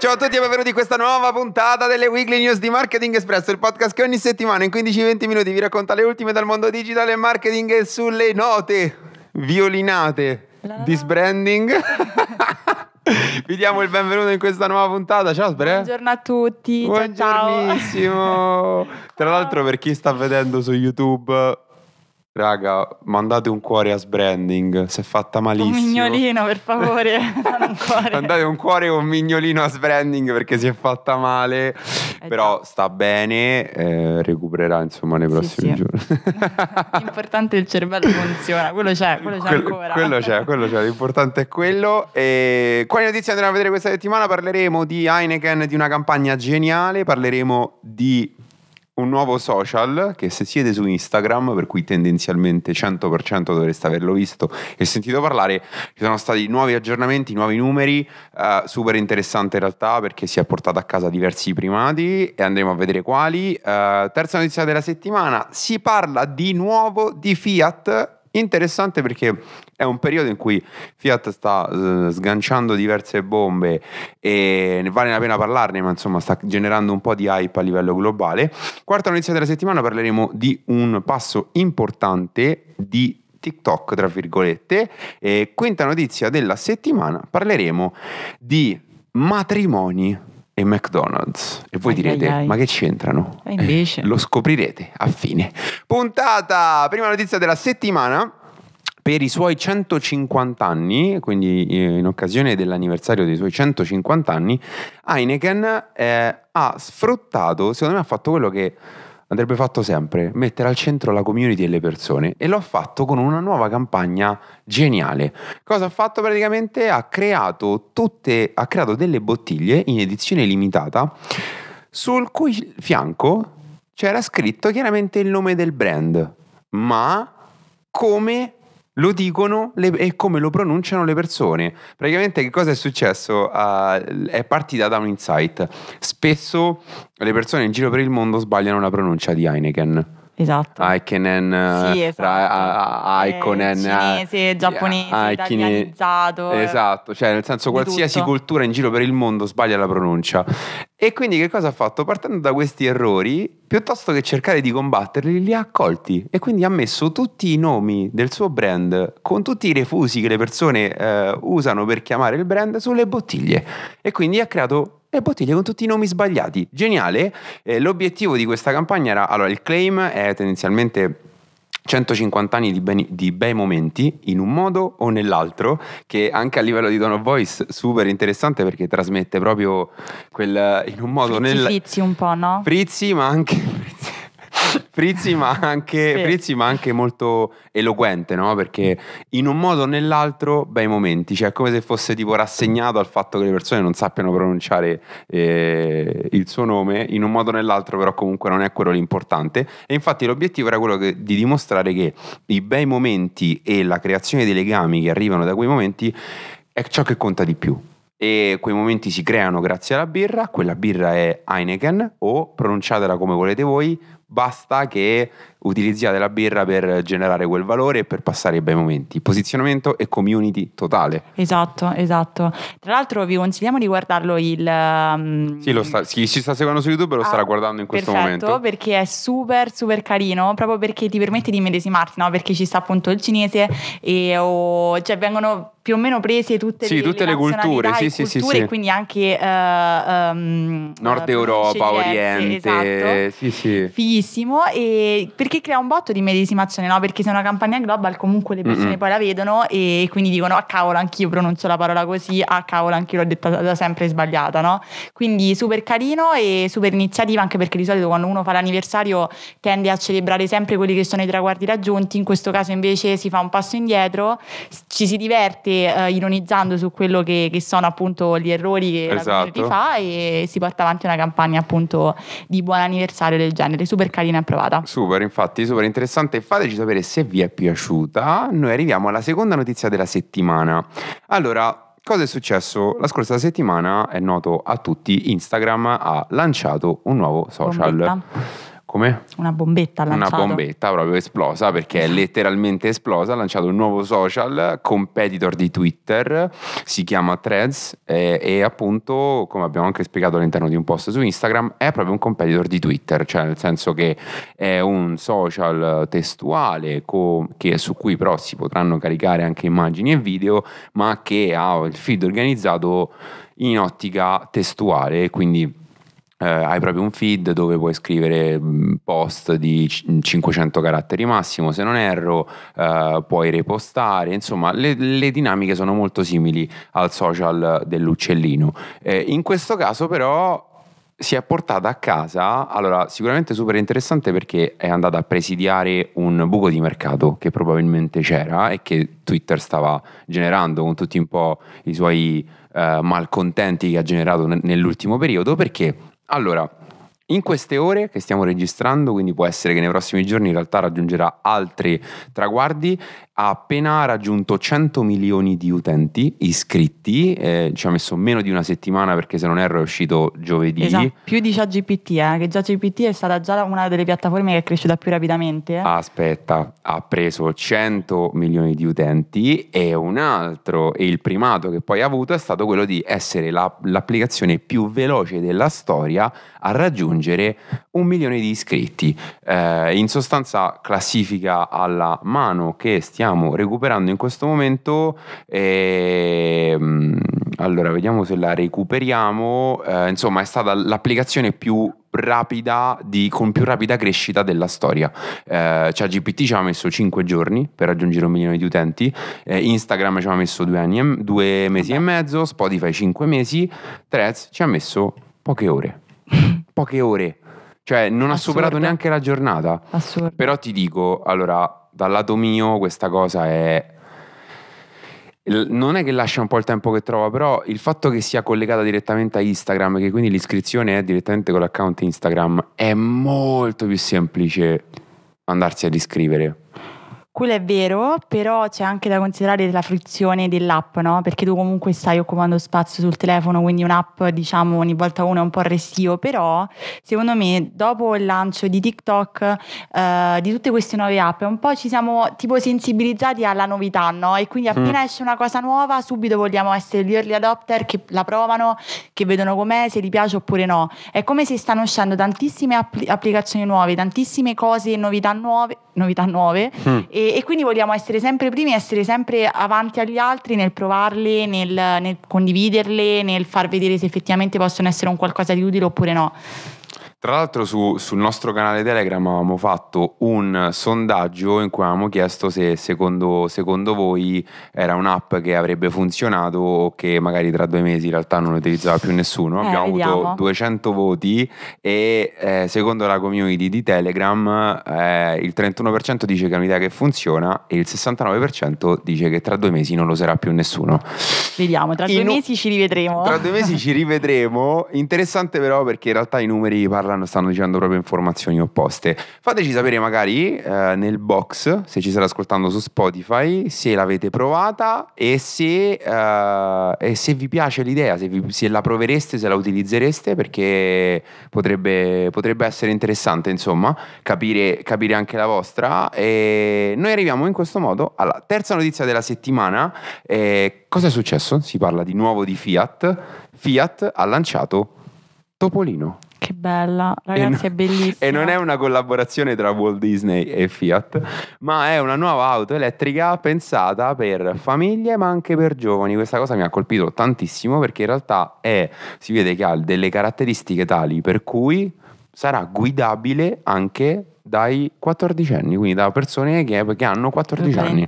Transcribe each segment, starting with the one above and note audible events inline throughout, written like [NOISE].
Ciao a tutti e benvenuti in questa nuova puntata delle Weekly News di Marketing Espresso, il podcast che ogni settimana in 15-20 minuti vi racconta le ultime dal mondo digitale e marketing sulle note violinate di branding. [LAUGHS] Vi diamo il benvenuto in questa nuova puntata. Ciao Sbre. Buongiorno a tutti. Buongiornissimo. Ciao, ciao. Tra l'altro, per chi sta vedendo su YouTube Raga, mandate un cuore a Sbranding, si è fatta malissimo. Un mignolino, per favore, [LAUGHS] Mandate un cuore o un mignolino a Sbranding perché si è fatta male, eh però sta bene, eh, recupererà insomma nei prossimi sì, giorni. [LAUGHS] L'importante è il cervello funziona, quello c'è, quello c'è quello, ancora. Quello c'è, quello c'è, l'importante è quello. E quali notizie andremo a vedere questa settimana? Parleremo di Heineken, di una campagna geniale, parleremo di un nuovo social che se siete su Instagram, per cui tendenzialmente 100% dovreste averlo visto e sentito parlare, ci sono stati nuovi aggiornamenti, nuovi numeri, eh, super interessante in realtà perché si è portato a casa diversi primati e andremo a vedere quali. Eh, terza notizia della settimana, si parla di nuovo di Fiat Interessante perché è un periodo in cui Fiat sta eh, sganciando diverse bombe e ne vale la pena parlarne, ma insomma sta generando un po' di hype a livello globale. Quarta notizia della settimana parleremo di un passo importante di TikTok, tra virgolette. E quinta notizia della settimana parleremo di matrimoni e McDonald's. E voi ai direte, ai ai. ma che c'entrano? E invece... Eh, lo scoprirete a fine. Puntata! Prima notizia della settimana per i suoi 150 anni, quindi eh, in occasione dell'anniversario dei suoi 150 anni, Heineken eh, ha sfruttato, secondo me ha fatto quello che andrebbe fatto sempre, mettere al centro la community e le persone. E l'ho fatto con una nuova campagna geniale. Cosa ha fatto praticamente? Ha creato, tutte, ha creato delle bottiglie in edizione limitata sul cui fianco c'era scritto chiaramente il nome del brand, ma come lo dicono le, e come lo pronunciano le persone. Praticamente che cosa è successo? Uh, è partita da un insight. Spesso le persone in giro per il mondo sbagliano la pronuncia di Heineken. Esatto. Aikinen, sì, esatto. Ra- eh, cinese, giapponese, Aikine, italianizzato. Eh. Esatto, cioè nel senso qualsiasi cultura in giro per il mondo sbaglia la pronuncia. E quindi che cosa ha fatto? Partendo da questi errori, piuttosto che cercare di combatterli, li ha accolti e quindi ha messo tutti i nomi del suo brand con tutti i refusi che le persone eh, usano per chiamare il brand sulle bottiglie e quindi ha creato e bottiglie con tutti i nomi sbagliati. Geniale. Eh, l'obiettivo di questa campagna era, allora il claim è tendenzialmente 150 anni di, beni, di, bei momenti in un modo o nell'altro, che anche a livello di tone of voice super interessante perché trasmette proprio quel in un modo o nell'altro... frizzi un po', no? Frizzi, ma anche Frizzi, ma anche, sì. Frizzi, ma anche molto eloquente, no? Perché in un modo o nell'altro, bei momenti, cioè è come se fosse tipo rassegnato al fatto che le persone non sappiano pronunciare eh, il suo nome, in un modo o nell'altro, però comunque non è quello l'importante. E infatti l'obiettivo era quello che, di dimostrare che i bei momenti e la creazione dei legami che arrivano da quei momenti è ciò che conta di più e quei momenti si creano grazie alla birra, quella birra è Heineken o pronunciatela come volete voi, basta che utilizziate la birra per generare quel valore e per passare i bei momenti. Posizionamento e community totale. Esatto, esatto. Tra l'altro vi consigliamo di guardarlo il... Um... Sì, sta, chi ci sta seguendo su YouTube lo ah, starà guardando in questo perfetto, momento. Perché è super, super carino, proprio perché ti permette di medesimarti, no? Perché ci sta appunto il cinese e oh, cioè vengono più o meno prese tutte sì, le, tutte le culture, sì, sì, culture, sì, sì, quindi anche uh, um, Nord eh, Europa, Oriente, esatto. sì, sì bellissimo e perché crea un botto di medesimazione, no? Perché se è una campagna global comunque le persone mm-hmm. poi la vedono e quindi dicono a ah, cavolo anch'io pronuncio la parola così, a ah, cavolo anch'io l'ho detta da sempre sbagliata, no? Quindi super carino e super iniziativa anche perché di solito quando uno fa l'anniversario tende a celebrare sempre quelli che sono i traguardi raggiunti, in questo caso invece si fa un passo indietro, ci si diverte eh, ironizzando su quello che, che, sono appunto gli errori che esatto. la community fa e si porta avanti una campagna appunto di buon anniversario del genere, super super carina provata. Super, infatti, super interessante. Fateci sapere se vi è piaciuta. Noi arriviamo alla seconda notizia della settimana. Allora, Cosa è successo? La scorsa settimana è noto a tutti, Instagram ha lanciato un nuovo social. Bombetta. Come? Una bombetta lanciata. Una bombetta proprio esplosa perché è esatto. letteralmente esplosa, ha lanciato un nuovo social, competitor di Twitter, si chiama Threads e, e, appunto, come abbiamo anche spiegato all'interno di un post su Instagram, è proprio un competitor di Twitter, cioè nel senso che è un social testuale co- che, su cui però si potranno caricare anche immagini e video, ma che ha il feed organizzato in ottica testuale, quindi eh, hai proprio un feed dove puoi scrivere mm, post di 500 mm, caratteri massimo, se non erro, eh, puoi repostare, insomma le, le, dinamiche sono molto simili al social dell'uccellino. Eh, in questo caso però si è portata a casa, allora sicuramente super interessante perché è andata a presidiare un buco di mercato che probabilmente c'era e che Twitter stava generando con tutti un po' i suoi eh, malcontenti che ha generato nell'ultimo periodo perché allora, in queste ore che stiamo registrando, quindi può essere che nei prossimi giorni in realtà raggiungerà altri traguardi, ha appena raggiunto 100 milioni di utenti iscritti, eh, ci ha messo meno di una settimana perché se non erro è uscito giovedì. Esatto. Più di ChatGPT, eh, che ChatGPT è stata già una delle piattaforme che è cresciuta più rapidamente. Eh. Aspetta, ha preso 100 milioni di utenti e un altro, e il primato che poi ha avuto è stato quello di essere la, l'applicazione più veloce della storia a raggiungere un milione di iscritti. Eh, in sostanza classifica alla mano che stiamo stiamo recuperando in questo momento. Ehm, allora, vediamo se la recuperiamo. Eh, insomma, è stata l'applicazione più rapida di, con più rapida crescita della storia. Eh, cioè GPT ci ha messo 5 giorni per raggiungere un milione di utenti, eh, Instagram ci ha messo 2 mesi e mezzo, Spotify 5 mesi, Threads ci ha messo poche ore. [LAUGHS] poche ore. Cioè, non Assurdo. ha superato neanche la giornata. Assurdo. Però ti dico, allora, dal lato mio questa cosa è... Non è che lascia un po' il tempo che trova, però il fatto che sia collegata direttamente a Instagram, che quindi l'iscrizione è direttamente con l'account Instagram, è molto più semplice andarsi ad iscrivere. Quello è vero, però c'è anche da considerare la frizione dell'app, no? Perché tu comunque stai occupando spazio sul telefono, quindi un'app, diciamo, ogni volta uno è un po' restio, però secondo me dopo il lancio di TikTok, eh, di tutte queste nuove app, un po' ci siamo tipo sensibilizzati alla novità, no? E quindi appena mm. esce una cosa nuova, subito vogliamo essere gli early adopter che la provano, che vedono com'è, se gli piace oppure no. È come se stanno uscendo tantissime app- applicazioni nuove, tantissime cose, novità nuove, novità nuove mm. e e, quindi vogliamo essere sempre primi, essere sempre avanti agli altri nel provarle, nel, nel condividerle, nel far vedere se effettivamente possono essere un qualcosa di utile oppure no. Tra l'altro su, sul nostro canale Telegram avevamo fatto un sondaggio in cui avevamo chiesto se secondo, secondo voi era un'app che avrebbe funzionato o che magari tra due mesi in realtà non utilizzava più nessuno. Eh, Abbiamo vediamo. avuto 200 voti e eh, secondo la community di Telegram eh, il 31% dice che è un'idea che funziona e il 69% dice che tra due mesi non lo userà più nessuno. Vediamo, tra due in, mesi ci rivedremo. Tra due mesi ci rivedremo. Interessante però perché in realtà i numeri parlano parlano stanno dicendo proprio informazioni opposte. Fateci sapere magari eh, nel box se ci state ascoltando su Spotify, se l'avete provata e se, eh, e se vi piace l'idea, se, vi, se, la provereste, se la utilizzereste, perché potrebbe, potrebbe essere interessante, insomma, capire, capire anche la vostra. E noi arriviamo in questo modo alla terza notizia della settimana. Eh, cosa è successo? Si parla di nuovo di Fiat. Fiat ha lanciato Topolino. Che bella, ragazzi, e è bellissima. E non è una collaborazione tra Walt Disney e Fiat, ma è una nuova auto elettrica pensata per famiglie ma anche per giovani. Questa cosa mi ha colpito tantissimo perché in realtà è, si vede che ha delle caratteristiche tali per cui sarà guidabile anche dai 14 anni, quindi da persone che, che hanno 14 anni.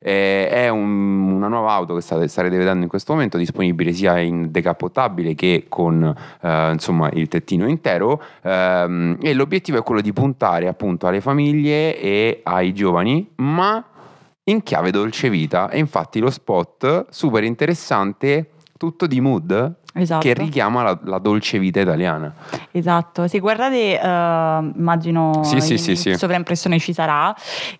Eh, è un, una nuova auto che state, starete vedendo in questo momento, disponibile sia in decappottabile che con eh, insomma, il tettino intero ehm, e l'obiettivo è quello di puntare appunto alle famiglie e ai giovani, ma in chiave dolce vita e infatti lo spot super interessante tutto di mood Esatto. Che richiama la, la, dolce vita italiana. Esatto, se guardate, uh, immagino sì, sì, sì, sì. sovraimpressione ci sarà,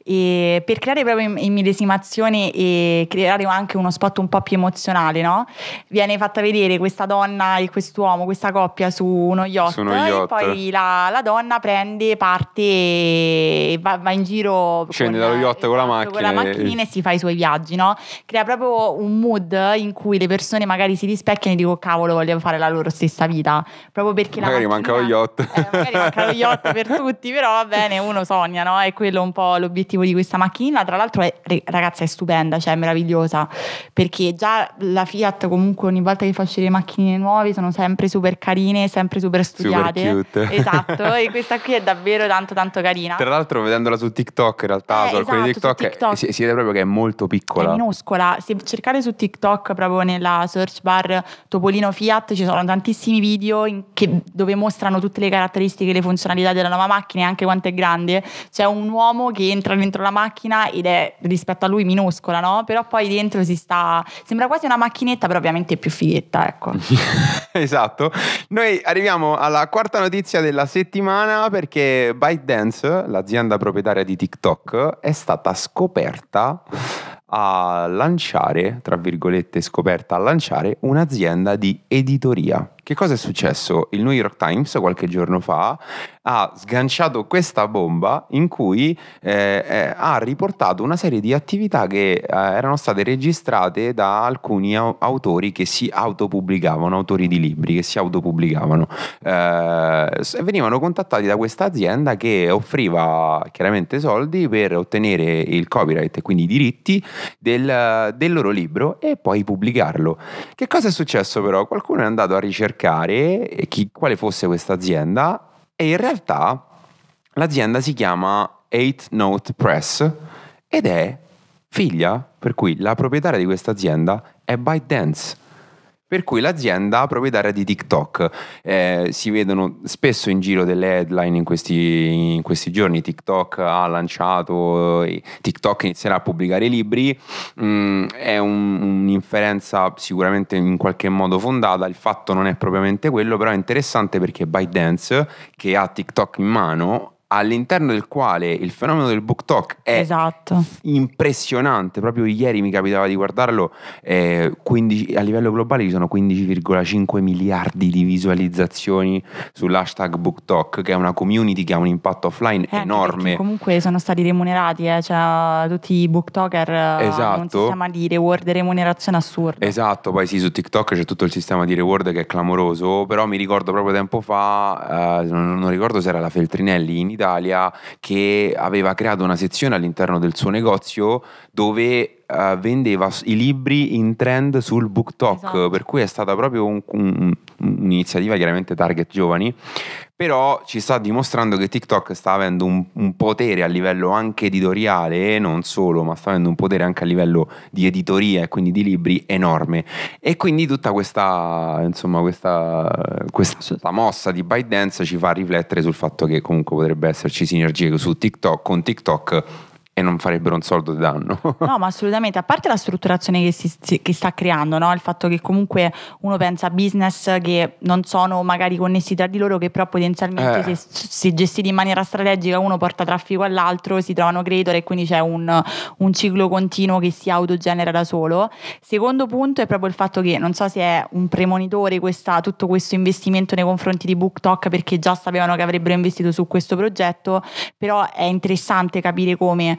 e per creare proprio immedesimazione e creare anche uno spot un po' più emozionale, no? viene fatta vedere questa donna e quest'uomo, questa coppia su uno yacht, su uno yacht. e poi la, la, donna prende, parte e va, va in giro. Scende con, dallo yacht con la macchina. Esatto, con la macchina e... e si fa i suoi viaggi, no? crea proprio un mood in cui le persone magari si rispecchiano e dico cavolo cavolo vogliono fare la loro stessa vita. Proprio perché magari la mancava lo yacht. Eh, magari mancava lo yacht per tutti, però va bene, uno sogna, no? È quello un po' l'obiettivo di questa macchina. Tra l'altro, è, ragazza, è stupenda, cioè è meravigliosa. Perché già la Fiat, comunque, ogni volta che fa uscire macchine nuove, sono sempre super carine, sempre super studiate. Super cute. [LAUGHS] Esatto, e questa qui è davvero tanto tanto carina. Tra l'altro, vedendola su TikTok, in realtà, eh, esatto, su esatto, TikTok, su TikTok. Si, si, vede proprio che è molto piccola. È minuscola. Se cercate su TikTok, proprio nella search bar Topolino Fiat ci sono tantissimi video che, dove mostrano tutte le caratteristiche e le funzionalità della nuova macchina e anche quanto è grande. C'è un uomo che entra dentro la macchina ed è rispetto a lui minuscola, no? Però poi dentro si sta... Sembra quasi una macchinetta, però ovviamente è più fighetta, ecco. [LAUGHS] esatto. Noi arriviamo alla quarta notizia della settimana perché ByteDance, l'azienda proprietaria di TikTok, è stata scoperta a lanciare, tra virgolette scoperta, a lanciare un'azienda di editoria. Che cosa è successo? Il New York Times qualche giorno fa ha sganciato questa bomba in cui eh, eh, ha riportato una serie di attività che eh, erano state registrate da alcuni au- autori che si autopubblicavano, autori di libri che si autopubblicavano. Eh, venivano contattati da questa azienda che offriva chiaramente soldi per ottenere il copyright e quindi i diritti del, del loro libro e poi pubblicarlo. Che cosa è successo però? Qualcuno è andato a ricercare eh, chi, quale fosse questa azienda e in realtà l'azienda si chiama 8 Note Press ed è figlia, per cui la proprietaria di questa azienda è ByteDance per cui l'azienda proprietaria di TikTok. Eh, si vedono spesso in giro delle headline in questi, in questi giorni. TikTok ha lanciato, eh, TikTok inizierà a pubblicare libri. Mm, è un, un'inferenza sicuramente in qualche modo fondata. Il fatto non è propriamente quello, però è interessante perché ByteDance, che ha TikTok in mano, all'interno del quale il fenomeno del book talk è esatto. impressionante. Proprio ieri mi capitava di guardarlo, eh, 15, a livello globale ci sono 15,5 miliardi di visualizzazioni sull'hashtag book talk, che è una community che ha un impatto offline eh, enorme. Comunque sono stati remunerati, eh, cioè, tutti i booktalker talker esatto. hanno un esatto. sistema di reward e remunerazione assurdo. Esatto, poi sì, su TikTok c'è tutto il sistema di reward che è clamoroso, però mi ricordo proprio tempo fa, eh, non, non ricordo se era la Feltrinelli in Italia che aveva creato una sezione all'interno del suo negozio dove uh, vendeva i libri in trend sul BookTok, esatto. per cui è stata proprio un, un, un'iniziativa chiaramente target giovani, però ci sta dimostrando che TikTok sta avendo un, un, potere a livello anche editoriale, non solo, ma sta avendo un potere anche a livello di editoria e quindi di libri enorme. E quindi tutta questa, insomma, questa, questa mossa di ByteDance ci fa riflettere sul fatto che comunque potrebbe esserci sinergie su TikTok, con TikTok e non farebbero un soldo di danno. no, ma assolutamente, a parte la strutturazione che si, che sta creando, no? il fatto che comunque uno pensa a business che non sono magari connessi tra di loro, che però potenzialmente eh. se, se, gestiti in maniera strategica uno porta traffico all'altro, si trovano creator e quindi c'è un, un, ciclo continuo che si autogenera da solo. Secondo punto è proprio il fatto che non so se è un premonitore questa, tutto questo investimento nei confronti di BookTok perché già sapevano che avrebbero investito su questo progetto, però è interessante capire come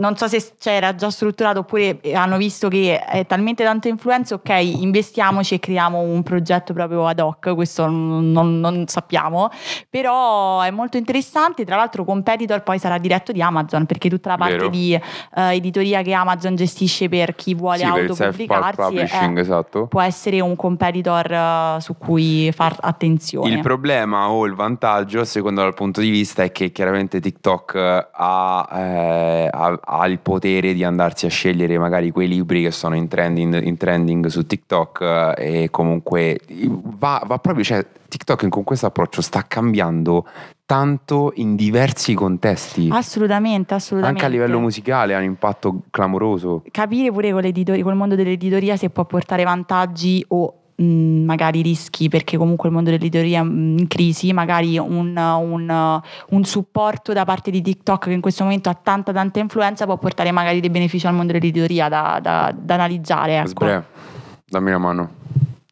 non so se c'era cioè, già strutturato oppure hanno visto che è talmente tanto influenza, ok, investiamoci e creiamo un progetto proprio ad hoc, questo non, non sappiamo, però è molto interessante, tra l'altro competitor poi sarà diretto di Amazon, perché tutta la parte Vero. di uh, editoria che Amazon gestisce per chi vuole sì, autopubblicarsi è, esatto. può essere un competitor uh, su cui far attenzione. Il problema o il vantaggio, secondo dal punto di vista, è che chiaramente TikTok eh, ha, eh, ha ha il potere di andarsi a scegliere magari quei libri che sono in trending, in trending su TikTok eh, e comunque va, va proprio, cioè TikTok con questo approccio sta cambiando tanto in diversi contesti. Assolutamente, assolutamente. Anche a livello musicale ha un impatto clamoroso. Capire pure con l'editoria, col mondo dell'editoria se può portare vantaggi o Mm, magari rischi, perché comunque il mondo dell'editoria è mm, in crisi, magari un, un, un, supporto da parte di TikTok che in questo momento ha tanta tanta influenza può portare magari dei benefici al mondo dell'editoria da, da, da analizzare. Ecco. Sbrea, dammi una mano.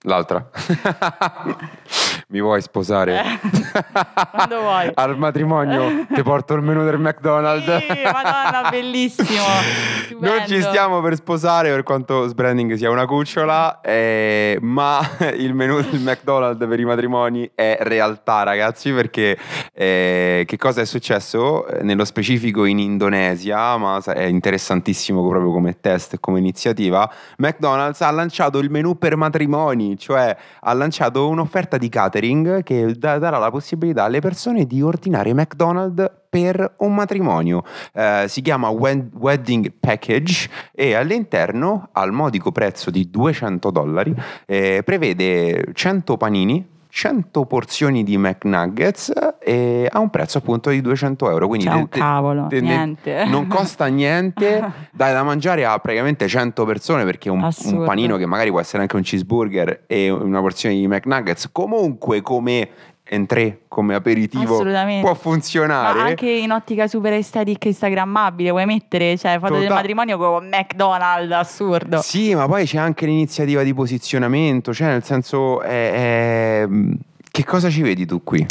L'altra. [LAUGHS] mi vuoi sposare? Eh, [LAUGHS] quando vuoi. Al matrimonio ti porto il menù del McDonald's. Sì, madonna, bellissimo. Stupendo. [LAUGHS] Non ci stiamo per sposare per quanto sbranding sia una cucciola, eh, ma [LAUGHS] il menù del McDonald's per i matrimoni è realtà, ragazzi, perché eh, che cosa è successo? Eh, nello specifico in Indonesia, ma è interessantissimo proprio come test e come iniziativa, McDonald's ha lanciato il menù per matrimoni, cioè ha lanciato un'offerta di catering catering che da- darà la possibilità alle persone di ordinare McDonald's per un matrimonio. Eh, si chiama Wedding Package e all'interno, al modico prezzo di 200 dollari, eh, prevede 100 panini 100 porzioni di McNuggets e a un prezzo appunto di 200 euro. Quindi Ciao, te, cavolo, te, niente. non costa niente, [LAUGHS] dai da mangiare a praticamente 100 persone perché un, un, panino che magari può essere anche un cheeseburger e una porzione di McNuggets comunque come entrée come aperitivo può funzionare. Ma anche in ottica super estetic instagrammabile, vuoi mettere, cioè, foto del tota- matrimonio con McDonald's, assurdo. Sì, ma poi c'è anche l'iniziativa di posizionamento, cioè nel senso è, è... che cosa ci vedi tu qui?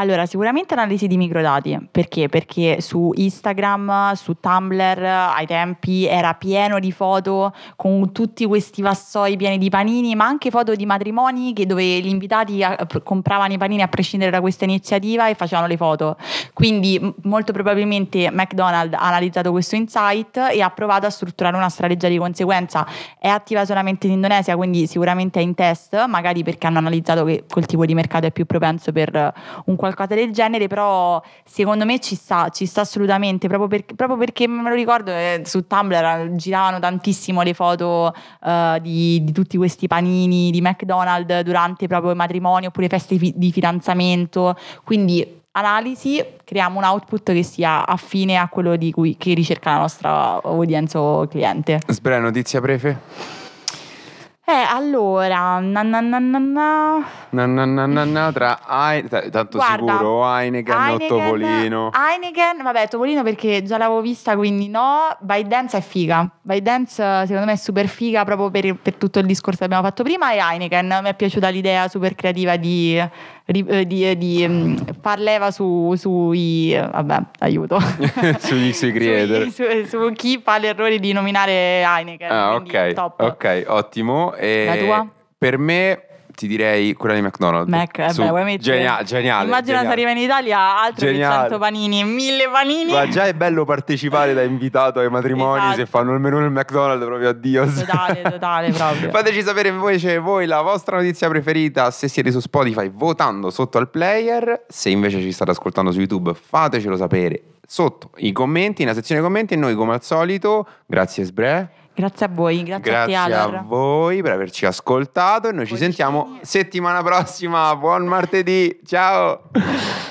Allora, sicuramente analisi di microdati, perché? Perché su Instagram, su Tumblr, ai tempi era pieno di foto con tutti questi vassoi pieni di panini, ma anche foto di matrimoni che, dove gli invitati a, eh, compravano i panini a prescindere da questa iniziativa e facevano le foto. Quindi molto probabilmente McDonald's ha analizzato questo insight e ha provato a strutturare una strategia di conseguenza. È attiva solamente in Indonesia, quindi sicuramente è in test, magari perché hanno analizzato che quel tipo di mercato è più propenso per eh, un qualche qualcosa del genere, però secondo me ci sta, ci sta assolutamente, proprio, per, proprio perché me lo ricordo eh, su Tumblr giravano tantissimo le foto eh, di, di, tutti questi panini di McDonald's durante proprio i matrimoni oppure feste fi- di fidanzamento, quindi analisi, creiamo un output che sia affine a quello di cui, che ricerca la nostra udienza o cliente. Sbrea, notizia prefe? Eh, allora, na na na na na. Na na na na, na tra He- tanto Guarda, sicuro Heineken, Heineken Topolino. Heineken, vabbè, Topolino perché già l'avevo vista, quindi no. By Dance è figa. By Dance secondo me è super figa proprio per, per tutto il discorso che abbiamo fatto prima e Heineken mi è piaciuta l'idea super creativa di eh, di, eh, di, di mm, far leva su, sui... Eh, vabbè, aiuto. [LAUGHS] sugli, sui creator. Su, su, chi fa l'errore di nominare Heineken. Ah, ok, top. ok, ottimo. E La tua? Per me ti direi quella di McDonald's. Mac, Su- beh, vuoi genia- geniale. Immagina se arriva in Italia altro che 100 panini, mille panini. Ma già è bello partecipare da invitato ai matrimoni Esatto. se fanno il menù nel McDonald's proprio addio. Totale, totale, [LAUGHS] proprio. Fateci sapere invece voi la vostra notizia preferita se siete su Spotify votando sotto al player, se invece ci state ascoltando su YouTube fatecelo sapere sotto i commenti, nella sezione commenti e noi come al solito, grazie Sbre. Grazie a voi, grazie, grazie a, te, a voi per averci ascoltato e noi ci sentiamo settimana prossima. Buon martedì, ciao!